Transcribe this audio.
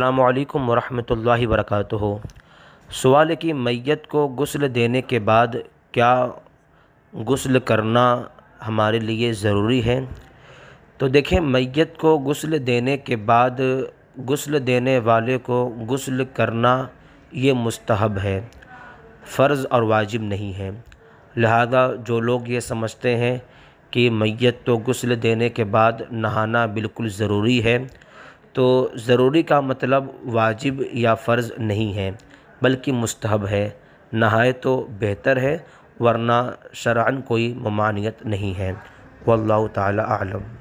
असलकम वरहमल वर्क सवाल की मैत को गसल देने के बाद क्या गसल करना हमारे लिए ज़रूरी है तो देखें मैत को गसल देने के बाद गसल देने वाले को गसल करना ये मुस्तहब है फ़र्ज़ और वाजिब नहीं है लिहाजा जो लोग ये समझते हैं कि मैत तो गसल देने के बाद नहाना बिल्कुल ज़रूरी है तो ज़रूरी का मतलब वाजिब या फ़र्ज़ नहीं है बल्कि मुस्तहब है नहाए तो बेहतर है वरना शरा कोई ममानियत नहीं है वल्ल ताला आलम